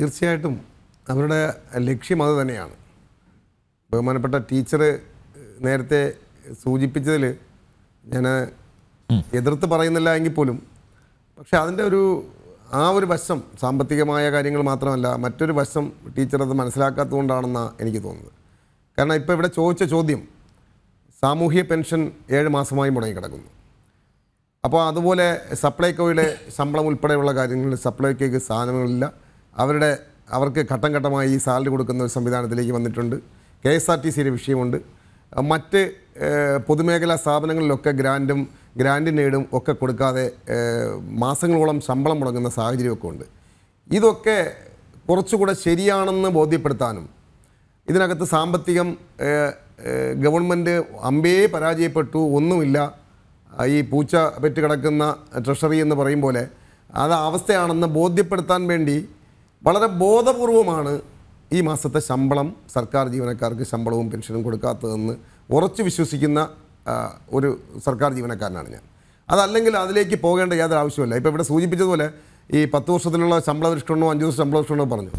തീർച്ചയായിട്ടും അവരുടെ ലക്ഷ്യം അത് തന്നെയാണ് ബഹുമാനപ്പെട്ട ടീച്ചർ നേരത്തെ സൂചിപ്പിച്ചതിൽ ഞാൻ എതിർത്ത് പറയുന്നില്ല എങ്കിൽ പോലും പക്ഷെ അതിൻ്റെ ഒരു ആ ഒരു വശം സാമ്പത്തികമായ കാര്യങ്ങൾ മാത്രമല്ല മറ്റൊരു വശം ടീച്ചർ അത് മനസ്സിലാക്കാത്തതുകൊണ്ടാണെന്നാണ് എനിക്ക് തോന്നുന്നത് കാരണം ഇപ്പോൾ ഇവിടെ ചോദിച്ച ചോദ്യം സാമൂഹ്യ പെൻഷൻ ഏഴ് മാസമായി മുടങ്ങി കിടക്കുന്നു അപ്പോൾ അതുപോലെ സപ്ലൈകോയുടെ ശമ്പളം ഉൾപ്പെടെയുള്ള കാര്യങ്ങളിൽ സപ്ലൈകോയ്ക്ക് സാധനങ്ങളില്ല അവരുടെ അവർക്ക് ഘട്ടം ഘട്ടമായി ഈ സാലറി കൊടുക്കുന്ന ഒരു സംവിധാനത്തിലേക്ക് വന്നിട്ടുണ്ട് കെ എസ് ആർ ടി സിയുടെ വിഷയമുണ്ട് മറ്റ് പൊതുമേഖലാ സ്ഥാപനങ്ങളിലൊക്കെ ഗ്രാൻഡും ഗ്രാൻഡിൻ്റെ ഈടും ഒക്കെ കൊടുക്കാതെ മാസങ്ങളോളം ശമ്പളം മുടങ്ങുന്ന സാഹചര്യമൊക്കെ ഉണ്ട് ഇതൊക്കെ കുറച്ചുകൂടെ ശരിയാണെന്ന് ബോധ്യപ്പെടുത്താനും ഇതിനകത്ത് സാമ്പത്തികം ഗവൺമെൻറ് അമ്പേ പരാജയപ്പെട്ടു ഒന്നുമില്ല ഈ പൂച്ച പെറ്റ് കിടക്കുന്ന ട്രഷറി എന്ന് പറയും പോലെ അത് അവസ്ഥയാണെന്ന് ബോധ്യപ്പെടുത്താൻ വേണ്ടി വളരെ ബോധപൂർവമാണ് ഈ മാസത്തെ ശമ്പളം സർക്കാർ ജീവനക്കാർക്ക് ശമ്പളവും പെൻഷനും കൊടുക്കാത്തതെന്ന് ഉറച്ചു വിശ്വസിക്കുന്ന ഒരു സർക്കാർ ജീവനക്കാരനാണ് ഞാൻ അതല്ലെങ്കിൽ അതിലേക്ക് പോകേണ്ട യാതൊരു ആവശ്യമില്ല ഇപ്പോൾ ഇവിടെ സൂചിപ്പിച്ചതുപോലെ ഈ പത്ത് വർഷത്തിലുള്ള ശമ്പള പരിഷ്കരണമോ അഞ്ച് വർഷം ശമ്പള പരിഷ്കരണമോ പറഞ്ഞു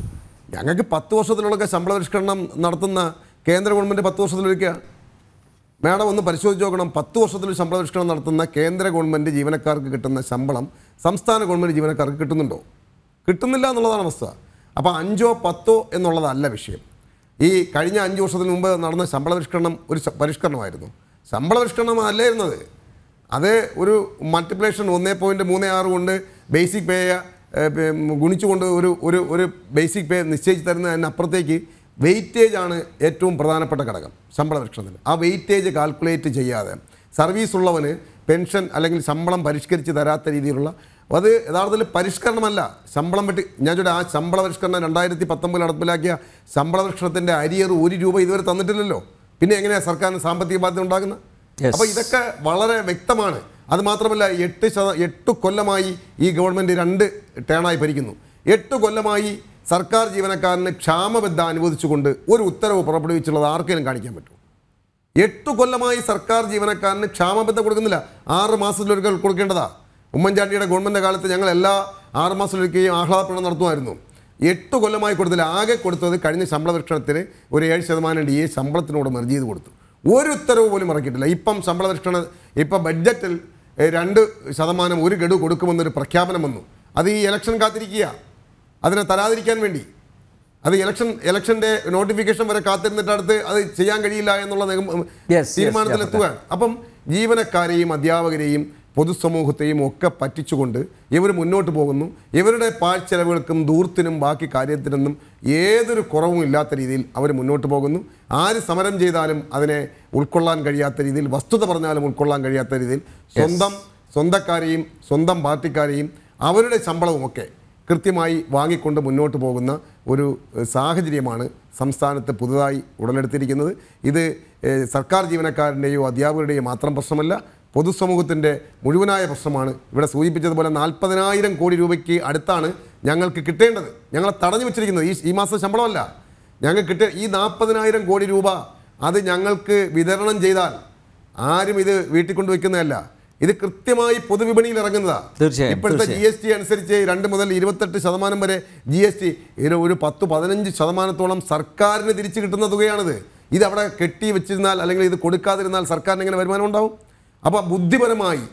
ഞങ്ങൾക്ക് പത്ത് വർഷത്തിലുള്ള ശമ്പള പരിഷ്കരണം നടത്തുന്ന കേന്ദ്ര ഗവൺമെൻറ് പത്ത് വർഷത്തിലൊരിക്കലാണ് മാഡം ഒന്ന് പരിശോധിച്ച് നോക്കണം പത്ത് വർഷത്തിൽ ശമ്പള പരിഷ്കരണം നടത്തുന്ന കേന്ദ്ര ഗവൺമെൻറ് ജീവനക്കാർക്ക് കിട്ടുന്ന ശമ്പളം സംസ്ഥാന ഗവൺമെൻറ് ജീവനക്കാർക്ക് കിട്ടുന്നുണ്ടോ കിട്ടുന്നില്ല എന്നുള്ളതാണ് അവസ്ഥ അപ്പോൾ അഞ്ചോ പത്തോ എന്നുള്ളതല്ല വിഷയം ഈ കഴിഞ്ഞ അഞ്ച് വർഷത്തിന് മുമ്പ് നടന്ന ശമ്പള പരിഷ്കരണം ഒരു പരിഷ്കരണമായിരുന്നു ശമ്പള പരിഷ്കരണം അല്ലായിരുന്നത് അത് ഒരു മൾട്ടിപ്ലേഷൻ ഒന്നേ പോയിൻറ്റ് മൂന്ന് ആറ് കൊണ്ട് ബേസിക് പേയ ഗുണിച്ചുകൊണ്ട് ഒരു ഒരു ഒരു ബേസിക് പേ നിശ്ചയിച്ച് തരുന്നതിനപ്പുറത്തേക്ക് വെയിറ്റേജ് ആണ് ഏറ്റവും പ്രധാനപ്പെട്ട ഘടകം ശമ്പള പരിഷ്കരണത്തിൽ ആ വെയിറ്റേജ് കാൽക്കുലേറ്റ് ചെയ്യാതെ സർവീസ് ഉള്ളവന് പെൻഷൻ അല്ലെങ്കിൽ ശമ്പളം പരിഷ്കരിച്ച് തരാത്ത രീതിയിലുള്ള അത് യഥാർത്ഥത്തിൽ പരിഷ്കരണമല്ല ശമ്പളം വെട്ടി ഞാൻ ചോദിച്ചാൽ ആ ശമ്പള പരിഷ്കരണം രണ്ടായിരത്തി പത്തൊമ്പതിൽ നടപ്പിലാക്കിയ ശമ്പള പരിഷ്കരണത്തിൻ്റെ അരിയർ ഒരു രൂപ ഇതുവരെ തന്നിട്ടില്ലല്ലോ പിന്നെ എങ്ങനെയാണ് സർക്കാരിന് സാമ്പത്തിക ബാധ്യത ഉണ്ടാകുന്നത് അപ്പോൾ ഇതൊക്കെ വളരെ വ്യക്തമാണ് അത് മാത്രമല്ല എട്ട് ശത എട്ട് കൊല്ലമായി ഈ ഗവൺമെൻറ് രണ്ട് ടേണായി ഭരിക്കുന്നു എട്ട് കൊല്ലമായി സർക്കാർ ജീവനക്കാരന് ക്ഷാമബദ്ധ അനുവദിച്ചുകൊണ്ട് ഒരു ഉത്തരവ് പുറപ്പെടുവിച്ചുള്ളത് ആർക്കെങ്കിലും കാണിക്കാൻ പറ്റും എട്ട് കൊല്ലമായി സർക്കാർ ജീവനക്കാരന് ക്ഷാമബദ്ധം കൊടുക്കുന്നില്ല ആറ് മാസത്തിലൊരിക്കൽ കൊടുക്കേണ്ടതാ ഉമ്മൻചാണ്ടിയുടെ ഗവൺമെൻറ് കാലത്ത് ഞങ്ങൾ എല്ലാ ആറ് മാസത്തിലൊരിക്കലും ആഹ്ലാദപ്രകടനം നടത്തുമായിരുന്നു എട്ട് കൊല്ലമായി കൊടുത്തില്ല ആകെ കൊടുത്തത് കഴിഞ്ഞ ശമ്പള വൃക്ഷണത്തിന് ഒരു ഏഴ് ശതമാനം ഡി എ ശമ്പളത്തിനോട് മെർജ് ചെയ്ത് കൊടുത്തു ഒരു ഉത്തരവ് പോലും ഇറക്കിയിട്ടില്ല ഇപ്പം ശമ്പള വൃക്ഷണ ഇപ്പം ബഡ്ജറ്റിൽ രണ്ട് ശതമാനം ഒരു ഗഡു കൊടുക്കുമെന്നൊരു പ്രഖ്യാപനം വന്നു അത് ഈ ഇലക്ഷൻ കാത്തിരിക്കുക അതിനെ തരാതിരിക്കാൻ വേണ്ടി അത് ഇലക്ഷൻ ഇലക്ഷന്റെ നോട്ടിഫിക്കേഷൻ വരെ കാത്തിരുന്നിട്ടടുത്ത് അടുത്ത് അത് ചെയ്യാൻ കഴിയില്ല എന്നുള്ള തീരുമാനത്തിലെത്തുകയാണ് അപ്പം ജീവനക്കാരെയും അധ്യാപകരെയും പൊതുസമൂഹത്തെയും ഒക്കെ പറ്റിച്ചുകൊണ്ട് ഇവർ മുന്നോട്ട് പോകുന്നു ഇവരുടെ പാഴ്ചെലവുകൾക്കും ദൂർത്തിനും ബാക്കി കാര്യത്തിനൊന്നും ഏതൊരു കുറവും ഇല്ലാത്ത രീതിയിൽ അവർ മുന്നോട്ട് പോകുന്നു ആര് സമരം ചെയ്താലും അതിനെ ഉൾക്കൊള്ളാൻ കഴിയാത്ത രീതിയിൽ വസ്തുത പറഞ്ഞാലും ഉൾക്കൊള്ളാൻ കഴിയാത്ത രീതിയിൽ സ്വന്തം സ്വന്തക്കാരെയും സ്വന്തം പാർട്ടിക്കാരെയും അവരുടെ ശമ്പളവും ഒക്കെ കൃത്യമായി വാങ്ങിക്കൊണ്ട് മുന്നോട്ട് പോകുന്ന ഒരു സാഹചര്യമാണ് സംസ്ഥാനത്ത് പുതുതായി ഉടലെടുത്തിരിക്കുന്നത് ഇത് സർക്കാർ ജീവനക്കാരൻ്റെയോ അധ്യാപകരുടെയോ മാത്രം പ്രശ്നമല്ല പൊതുസമൂഹത്തിൻ്റെ മുഴുവനായ പ്രശ്നമാണ് ഇവിടെ സൂചിപ്പിച്ചതുപോലെ നാൽപ്പതിനായിരം കോടി രൂപയ്ക്ക് അടുത്താണ് ഞങ്ങൾക്ക് കിട്ടേണ്ടത് ഞങ്ങളെ തടഞ്ഞു വെച്ചിരിക്കുന്നത് ഈ ഈ മാസം ശമ്പളമല്ല ഞങ്ങൾക്ക് കിട്ടേ ഈ നാൽപ്പതിനായിരം കോടി രൂപ അത് ഞങ്ങൾക്ക് വിതരണം ചെയ്താൽ ആരും ഇത് വീട്ടിൽ കൊണ്ടുവയ്ക്കുന്നതല്ല ഇത് കൃത്യമായി പൊതുവിപണിയിൽ ഇറങ്ങുന്നതാണ് തീർച്ചയായും ഇപ്പോഴത്തെ ജി എസ് ടി അനുസരിച്ച് രണ്ട് മുതൽ ഇരുപത്തെട്ട് ശതമാനം വരെ ജി എസ് ടി ഒരു പത്ത് പതിനഞ്ച് ശതമാനത്തോളം സർക്കാരിന് തിരിച്ചു കിട്ടുന്ന തുകയാണിത് ഇത് അവിടെ കെട്ടി വെച്ചിരുന്നാൽ അല്ലെങ്കിൽ ഇത് കൊടുക്കാതിരുന്നാൽ സർക്കാരിന് എങ്ങനെ വരുമാനം ഉണ്ടാവും അപ്പോൾ ബുദ്ധിപരമായി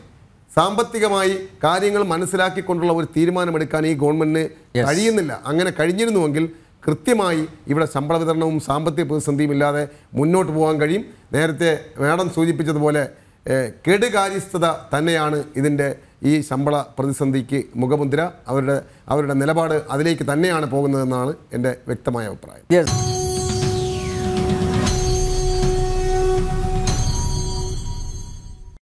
സാമ്പത്തികമായി കാര്യങ്ങൾ മനസ്സിലാക്കിക്കൊണ്ടുള്ള ഒരു തീരുമാനമെടുക്കാൻ ഈ ഗവൺമെന്റിന് കഴിയുന്നില്ല അങ്ങനെ കഴിഞ്ഞിരുന്നുവെങ്കിൽ കൃത്യമായി ഇവിടെ ശമ്പള വിതരണവും സാമ്പത്തിക പ്രതിസന്ധിയും ഇല്ലാതെ മുന്നോട്ട് പോകാൻ കഴിയും നേരത്തെ മാഡം സൂചിപ്പിച്ചതുപോലെ കെടുകാര്യസ്ഥത തന്നെയാണ് ഇതിൻ്റെ ഈ ശമ്പള പ്രതിസന്ധിക്ക് മുഖമുദ്ര അവരുടെ അവരുടെ നിലപാട് അതിലേക്ക് തന്നെയാണ് പോകുന്നതെന്നാണ് എൻ്റെ വ്യക്തമായ അഭിപ്രായം